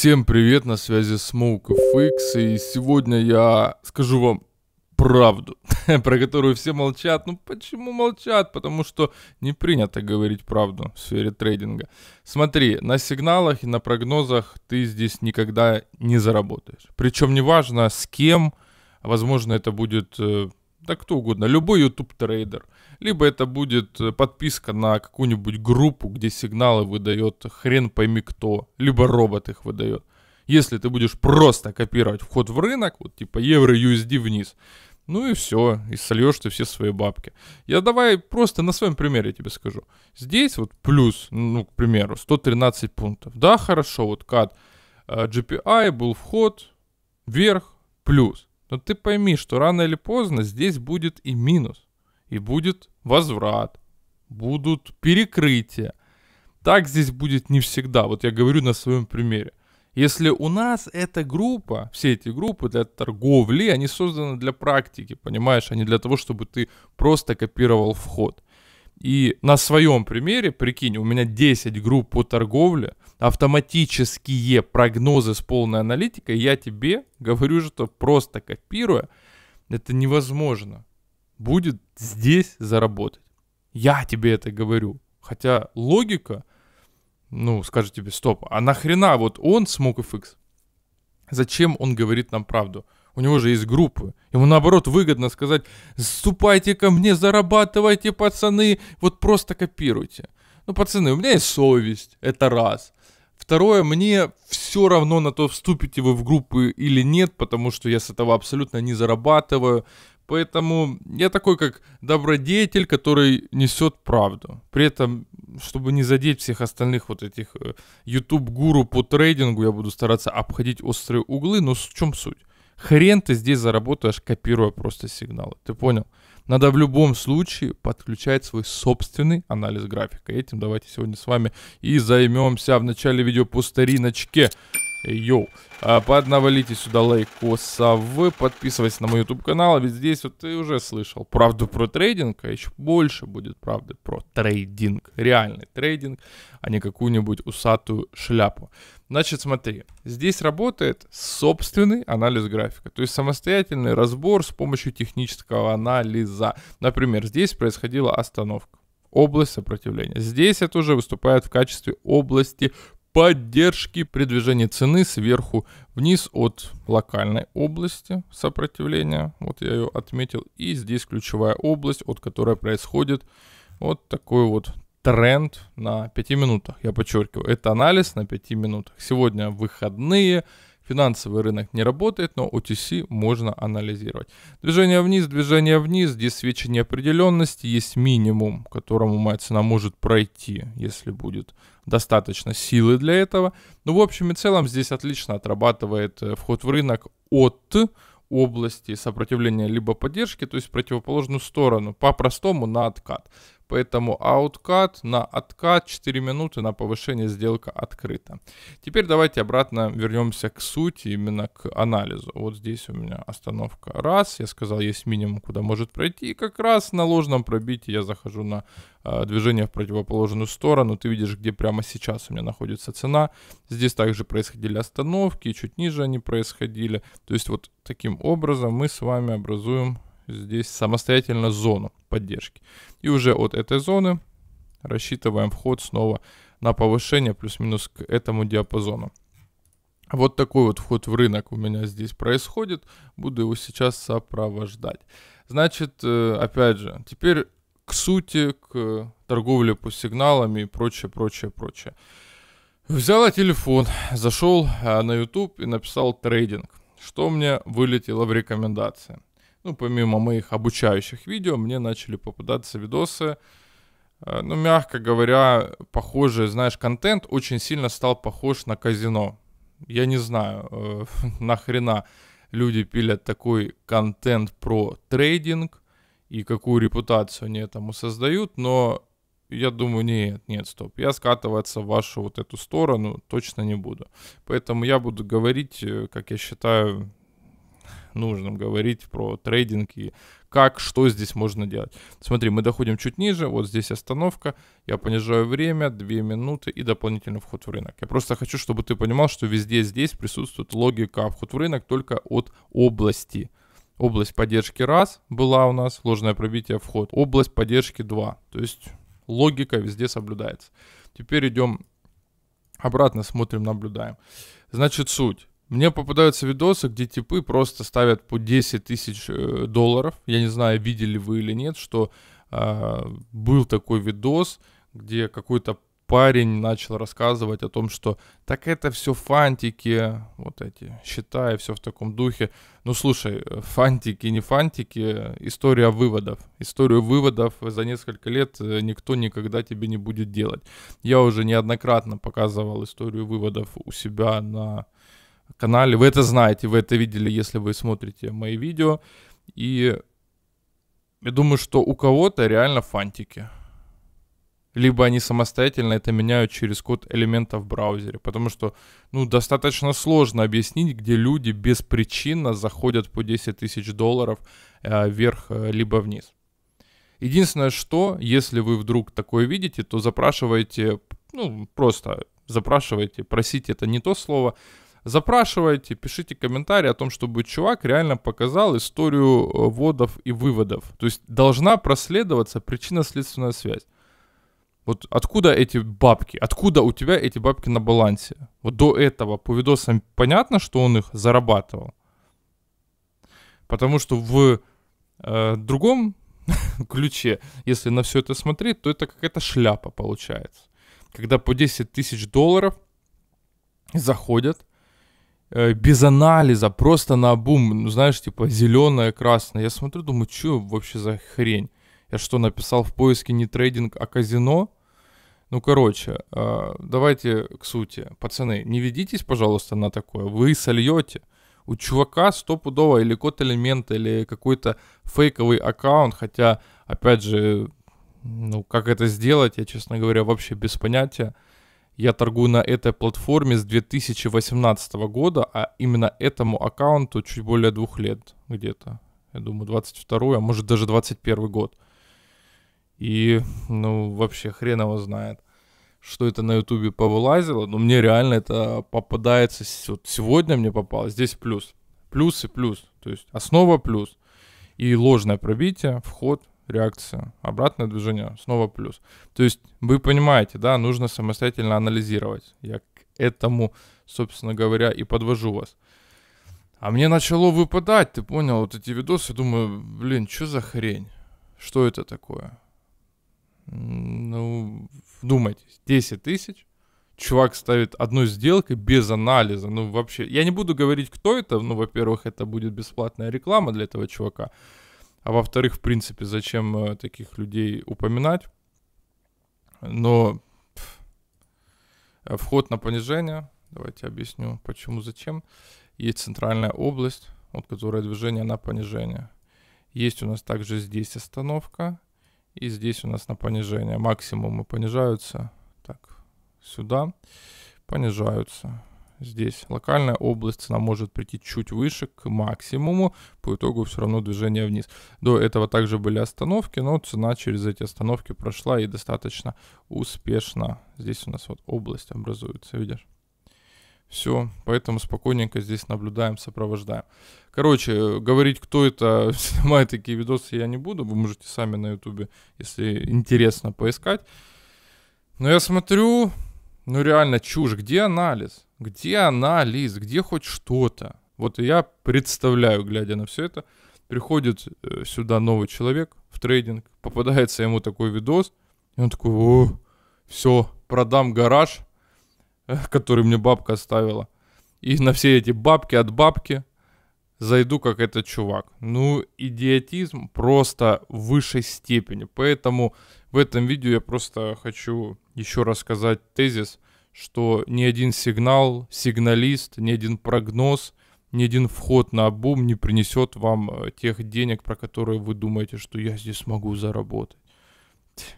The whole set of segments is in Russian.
Всем привет, на связи Smoke FX, и сегодня я скажу вам правду, про которую все молчат. Ну почему молчат? Потому что не принято говорить правду в сфере трейдинга. Смотри, на сигналах и на прогнозах ты здесь никогда не заработаешь. Причем неважно с кем, возможно это будет э, да кто угодно, любой YouTube трейдер – либо это будет э, подписка на какую-нибудь группу, где сигналы выдает хрен пойми кто, либо робот их выдает. Если ты будешь просто копировать вход в рынок, вот типа евро USD вниз, ну и все, и сольешь ты все свои бабки. Я давай просто на своем примере тебе скажу. Здесь вот плюс, ну, к примеру, 113 пунктов. Да, хорошо, вот кат GPI э, был вход, вверх, плюс. Но ты пойми, что рано или поздно здесь будет и минус. И будет возврат, будут перекрытия. Так здесь будет не всегда. Вот я говорю на своем примере. Если у нас эта группа, все эти группы для торговли, они созданы для практики, понимаешь, а не для того, чтобы ты просто копировал вход. И на своем примере, прикинь, у меня 10 групп по торговле, автоматические прогнозы с полной аналитикой, я тебе говорю, что просто копируя, это невозможно будет здесь заработать. Я тебе это говорю. Хотя логика, ну, скажет тебе, стоп, а нахрена вот он смог FX? Зачем он говорит нам правду? У него же есть группы. Ему наоборот выгодно сказать, ступайте ко мне, зарабатывайте, пацаны, вот просто копируйте. Ну, пацаны, у меня есть совесть, это раз. Второе, мне все равно на то, вступите вы в группы или нет, потому что я с этого абсолютно не зарабатываю. Поэтому я такой как добродетель, который несет правду. При этом, чтобы не задеть всех остальных вот этих YouTube-гуру э, по трейдингу, я буду стараться обходить острые углы, но в чем суть? Хрен ты здесь заработаешь, копируя просто сигналы. Ты понял? Надо в любом случае подключать свой собственный анализ графика. Этим давайте сегодня с вами и займемся в начале видео по стариночке. Йоу. А, поднавалите сюда лайкоса, вы подписывайтесь на мой YouTube канал, ведь здесь вот ты уже слышал правду про трейдинг, а еще больше будет правды про трейдинг, реальный трейдинг, а не какую-нибудь усатую шляпу. Значит, смотри, здесь работает собственный анализ графика, то есть самостоятельный разбор с помощью технического анализа. Например, здесь происходила остановка область сопротивления. Здесь это уже выступает в качестве области поддержки при движении цены сверху вниз от локальной области сопротивления. Вот я ее отметил. И здесь ключевая область, от которой происходит вот такой вот тренд на 5 минутах. Я подчеркиваю, это анализ на 5 минутах. Сегодня выходные, Финансовый рынок не работает, но OTC можно анализировать. Движение вниз, движение вниз. Здесь свечи неопределенности есть минимум, которому моя цена может пройти, если будет достаточно силы для этого. Но ну, в общем и целом здесь отлично отрабатывает э, вход в рынок от области сопротивления либо поддержки, то есть в противоположную сторону, по-простому на откат. Поэтому ауткат на откат 4 минуты на повышение сделка открыта. Теперь давайте обратно вернемся к сути, именно к анализу. Вот здесь у меня остановка раз. Я сказал, есть минимум, куда может пройти. И как раз на ложном пробитии я захожу на э, движение в противоположную сторону. Ты видишь, где прямо сейчас у меня находится цена. Здесь также происходили остановки, чуть ниже они происходили. То есть вот таким образом мы с вами образуем здесь самостоятельно зону поддержки. И уже от этой зоны рассчитываем вход снова на повышение плюс-минус к этому диапазону. Вот такой вот вход в рынок у меня здесь происходит. Буду его сейчас сопровождать. Значит, э, опять же, теперь к сути, к торговле по сигналам и прочее, прочее, прочее. Взял телефон, зашел э, на YouTube и написал трейдинг. Что мне вылетело в рекомендации? ну, помимо моих обучающих видео, мне начали попадаться видосы, э, ну, мягко говоря, похожие, знаешь, контент очень сильно стал похож на казино. Я не знаю, э, нахрена люди пилят такой контент про трейдинг и какую репутацию они этому создают, но я думаю, нет, нет, стоп, я скатываться в вашу вот эту сторону точно не буду. Поэтому я буду говорить, э, как я считаю, нужным говорить про трейдинг и как, что здесь можно делать. Смотри, мы доходим чуть ниже, вот здесь остановка, я понижаю время, 2 минуты и дополнительный вход в рынок. Я просто хочу, чтобы ты понимал, что везде здесь присутствует логика вход в рынок только от области. Область поддержки раз была у нас, ложное пробитие вход. Область поддержки 2. То есть логика везде соблюдается. Теперь идем обратно, смотрим, наблюдаем. Значит, суть. Мне попадаются видосы, где типы просто ставят по 10 тысяч э, долларов. Я не знаю, видели вы или нет, что э, был такой видос, где какой-то парень начал рассказывать о том, что так это все фантики, вот эти счета и все в таком духе. Ну слушай, фантики, не фантики, история выводов. Историю выводов за несколько лет э, никто никогда тебе не будет делать. Я уже неоднократно показывал историю выводов у себя на канале. Вы это знаете, вы это видели, если вы смотрите мои видео. И я думаю, что у кого-то реально фантики. Либо они самостоятельно это меняют через код элемента в браузере. Потому что ну, достаточно сложно объяснить, где люди беспричинно заходят по 10 тысяч долларов э, вверх э, либо вниз. Единственное, что, если вы вдруг такое видите, то запрашивайте, ну, просто запрашивайте, просите, это не то слово, Запрашивайте, пишите комментарии о том, чтобы чувак реально показал историю э, вводов и выводов. То есть должна проследоваться причинно-следственная связь. Вот откуда эти бабки? Откуда у тебя эти бабки на балансе? Вот до этого по видосам понятно, что он их зарабатывал. Потому что в э, другом ключе, если на все это смотреть, то это какая-то шляпа получается. Когда по 10 тысяч долларов заходят, Э, без анализа, просто на бум, ну, знаешь, типа зеленое, красное. Я смотрю, думаю, что вообще за хрень? Я что, написал в поиске не трейдинг, а казино? Ну, короче, э, давайте к сути. Пацаны, не ведитесь, пожалуйста, на такое. Вы сольете. У чувака стопудово или код элемент, или какой-то фейковый аккаунт, хотя, опять же, ну, как это сделать, я, честно говоря, вообще без понятия. Я торгую на этой платформе с 2018 года, а именно этому аккаунту чуть более двух лет где-то. Я думаю, 22 а может даже 21 год. И, ну, вообще хрен его знает, что это на ютубе повылазило. Но мне реально это попадается, вот сегодня мне попало, здесь плюс. Плюс и плюс, то есть основа плюс. И ложное пробитие, вход, реакция, обратное движение, снова плюс. То есть вы понимаете, да, нужно самостоятельно анализировать. Я к этому, собственно говоря, и подвожу вас. А мне начало выпадать, ты понял, вот эти видосы, думаю, блин, что за хрень? Что это такое? Ну, вдумайтесь, 10 тысяч, чувак ставит одной сделкой без анализа, ну вообще, я не буду говорить, кто это, ну, во-первых, это будет бесплатная реклама для этого чувака, а во-вторых, в принципе, зачем э, таких людей упоминать? Но вход на понижение, давайте объясню, почему, зачем. Есть центральная область, от которой движение на понижение. Есть у нас также здесь остановка, и здесь у нас на понижение. Максимумы понижаются, так, сюда понижаются здесь локальная область, цена может прийти чуть выше к максимуму, по итогу все равно движение вниз. До этого также были остановки, но цена через эти остановки прошла и достаточно успешно. Здесь у нас вот область образуется, видишь? Все, поэтому спокойненько здесь наблюдаем, сопровождаем. Короче, говорить, кто это снимает такие видосы, я не буду. Вы можете сами на ютубе, если интересно, поискать. Но я смотрю, ну реально чушь, где анализ? Где анализ? Где хоть что-то? Вот я представляю, глядя на все это, приходит э, сюда новый человек в трейдинг, попадается ему такой видос, и он такой, о, все, продам гараж, э, который мне бабка оставила. И на все эти бабки от бабки зайду как этот чувак. Ну, идиотизм просто в высшей степени. Поэтому в этом видео я просто хочу еще рассказать тезис, что ни один сигнал, сигналист, ни один прогноз, ни один вход на бум не принесет вам э, тех денег, про которые вы думаете, что я здесь могу заработать.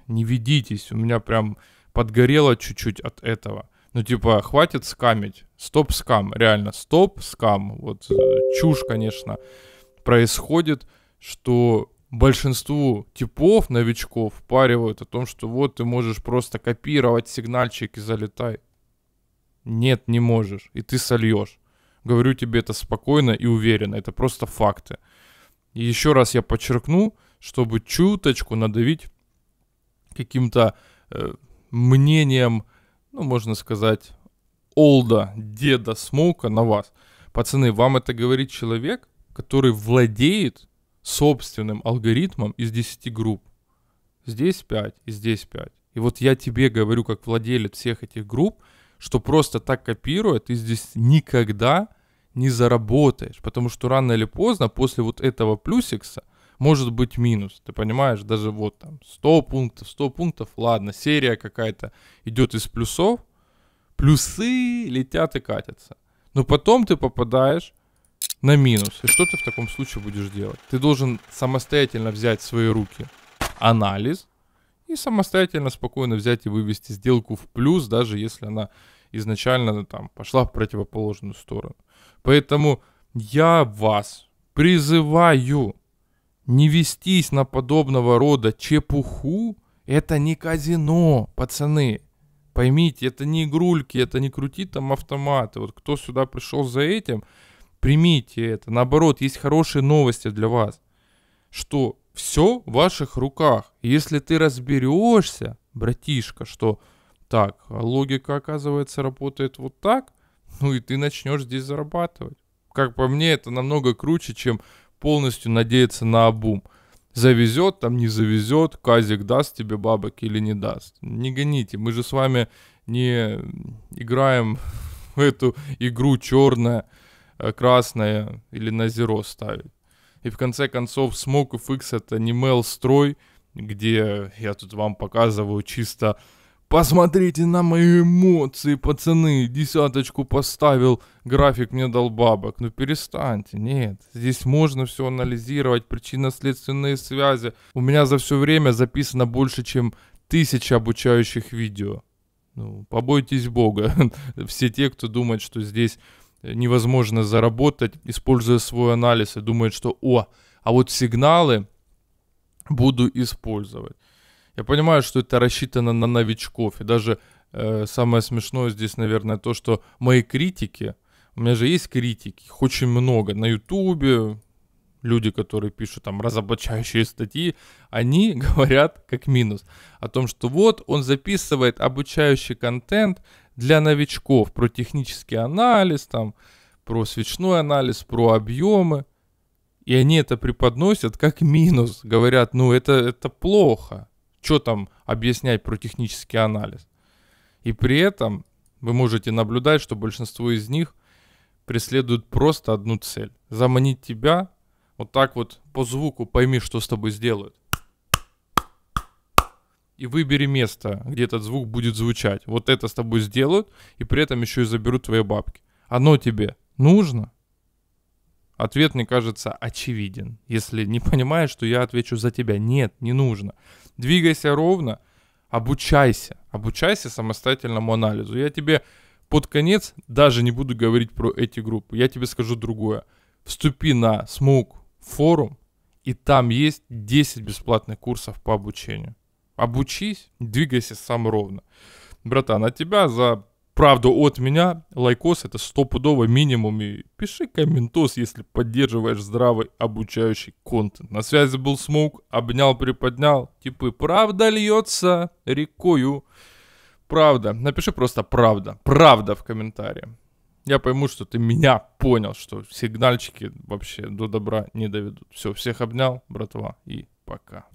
Не ведитесь, у меня прям подгорело чуть-чуть от этого. Ну, типа, хватит скамить. Стоп скам, реально, стоп скам. Вот э, чушь, конечно, происходит, что большинству типов, новичков, впаривают о том, что вот ты можешь просто копировать сигнальчик и залетай. Нет, не можешь. И ты сольешь. Говорю тебе это спокойно и уверенно. Это просто факты. И еще раз я подчеркну, чтобы чуточку надавить каким-то э, мнением, ну, можно сказать, олда, деда Смоука на вас. Пацаны, вам это говорит человек, который владеет собственным алгоритмом из 10 групп. Здесь 5 и здесь 5. И вот я тебе говорю, как владелец всех этих групп, что просто так копируя, ты здесь никогда не заработаешь. Потому что рано или поздно после вот этого плюсикса может быть минус. Ты понимаешь, даже вот там 100 пунктов, 100 пунктов, ладно, серия какая-то идет из плюсов, плюсы летят и катятся. Но потом ты попадаешь на минус. И что ты в таком случае будешь делать? Ты должен самостоятельно взять в свои руки анализ и самостоятельно спокойно взять и вывести сделку в плюс, даже если она изначально ну, там пошла в противоположную сторону. Поэтому я вас призываю не вестись на подобного рода чепуху. Это не казино, пацаны. Поймите, это не игрульки, это не крутит там автоматы. Вот кто сюда пришел за этим, Примите это. Наоборот, есть хорошие новости для вас. Что все в ваших руках. Если ты разберешься, братишка, что так, логика, оказывается, работает вот так, ну и ты начнешь здесь зарабатывать. Как по мне, это намного круче, чем полностью надеяться на обум. Завезет, там не завезет, Казик даст тебе бабок или не даст. Не гоните, мы же с вами не играем в эту игру черная, Э, красное или на зеро ставить. И в конце концов, Smoke FX это не Мел Строй, где я тут вам показываю чисто Посмотрите на мои эмоции, пацаны. Десяточку поставил, график мне дал бабок. Ну перестаньте, нет. Здесь можно все анализировать, причинно-следственные связи. У меня за все время записано больше, чем тысяча обучающих видео. Ну, побойтесь бога. все те, кто думает, что здесь невозможно заработать, используя свой анализ и думает, что о, а вот сигналы буду использовать. Я понимаю, что это рассчитано на новичков. И даже э, самое смешное здесь, наверное, то, что мои критики, у меня же есть критики, их очень много на Ютубе, люди, которые пишут там разоблачающие статьи, они говорят как минус о том, что вот он записывает обучающий контент, для новичков про технический анализ, там, про свечной анализ, про объемы. И они это преподносят как минус. Говорят, ну это, это плохо. Что там объяснять про технический анализ? И при этом вы можете наблюдать, что большинство из них преследуют просто одну цель. Заманить тебя вот так вот по звуку пойми, что с тобой сделают и выбери место, где этот звук будет звучать. Вот это с тобой сделают, и при этом еще и заберут твои бабки. Оно тебе нужно? Ответ, мне кажется, очевиден. Если не понимаешь, что я отвечу за тебя. Нет, не нужно. Двигайся ровно, обучайся. Обучайся самостоятельному анализу. Я тебе под конец даже не буду говорить про эти группы. Я тебе скажу другое. Вступи на Смоук форум, и там есть 10 бесплатных курсов по обучению. Обучись, двигайся сам ровно. Братан, а тебя за правду от меня лайкос это стопудово минимум. И пиши комментос, если поддерживаешь здравый обучающий контент. На связи был Смоук, обнял, приподнял. Типы, правда льется рекою. Правда. Напиши просто правда. Правда в комментарии. Я пойму, что ты меня понял, что сигнальчики вообще до добра не доведут. Все, всех обнял, братва, и пока.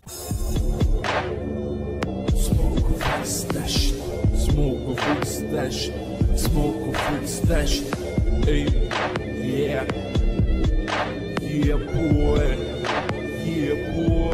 thank you stash. Smoke a freak stash. Smoke a freak stash. Hey, yeah. Yeah, boy. Yeah, boy.